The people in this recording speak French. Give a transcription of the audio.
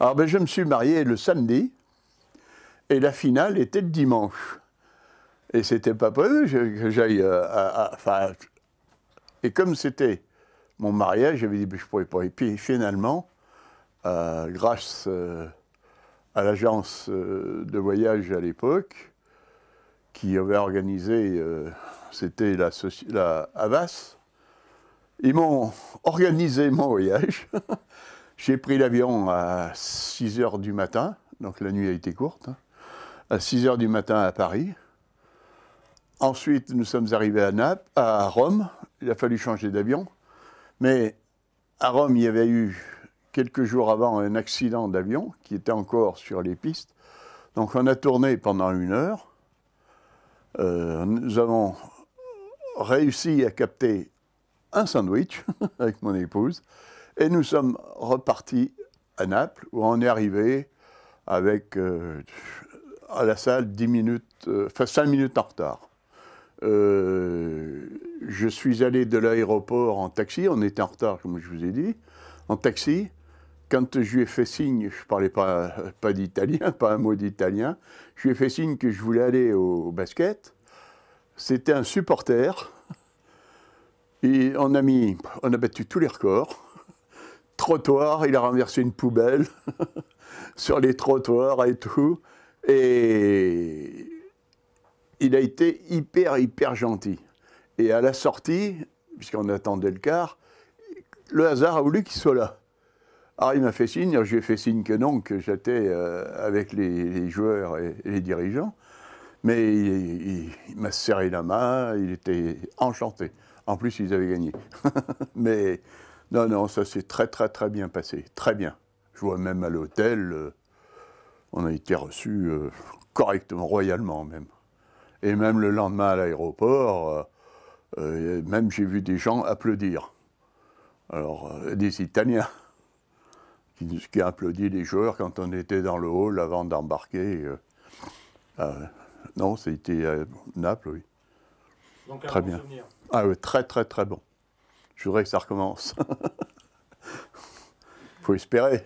Alors ben, je me suis marié le samedi et la finale était le dimanche. Et c'était pas prévu que j'aille euh, à, Et comme c'était mon mariage, j'avais dit que ben, je ne pourrais pas. Et puis finalement, euh, grâce euh, à l'agence de voyage à l'époque, qui avait organisé, c'était la, la Havas, ils m'ont organisé mon voyage. J'ai pris l'avion à 6 h du matin, donc la nuit a été courte, hein, à 6 h du matin à Paris. Ensuite, nous sommes arrivés à, Naples, à Rome. Il a fallu changer d'avion. Mais à Rome, il y avait eu quelques jours avant un accident d'avion qui était encore sur les pistes. Donc on a tourné pendant une heure. Euh, nous avons réussi à capter un sandwich avec mon épouse. Et nous sommes repartis à Naples, où on est arrivé avec, euh, à la salle 10 minutes, 5 euh, minutes en retard. Euh, je suis allé de l'aéroport en taxi, on était en retard comme je vous ai dit, en taxi. Quand je lui ai fait signe, je ne parlais pas, pas d'italien, pas un mot d'italien, je lui ai fait signe que je voulais aller au, au basket. C'était un supporter. Et on a mis, on a battu tous les records il a renversé une poubelle sur les trottoirs et tout. Et il a été hyper, hyper gentil. Et à la sortie, puisqu'on attendait le car, le hasard a voulu qu'il soit là. Alors il m'a fait signe, j'ai fait signe que non, que j'étais euh, avec les, joueurs et, les dirigeants. Mais il, il m'a serré la main, il était enchanté. En plus, ils avaient gagné. Mais non, non, ça s'est très, très, très bien passé. Très bien. Je vois même à l'hôtel, euh, on a été reçus euh, correctement, royalement même. Et même le lendemain à l'aéroport, euh, même j'ai vu des gens applaudir. Alors, des Italiens qui, qui les joueurs quand on était dans le hall avant d'embarquer. non, c'était Naples, oui. Donc, un très bon bien. Souvenir. Ah oui, très très très bon je voudrais que ça recommence. il faut espérer.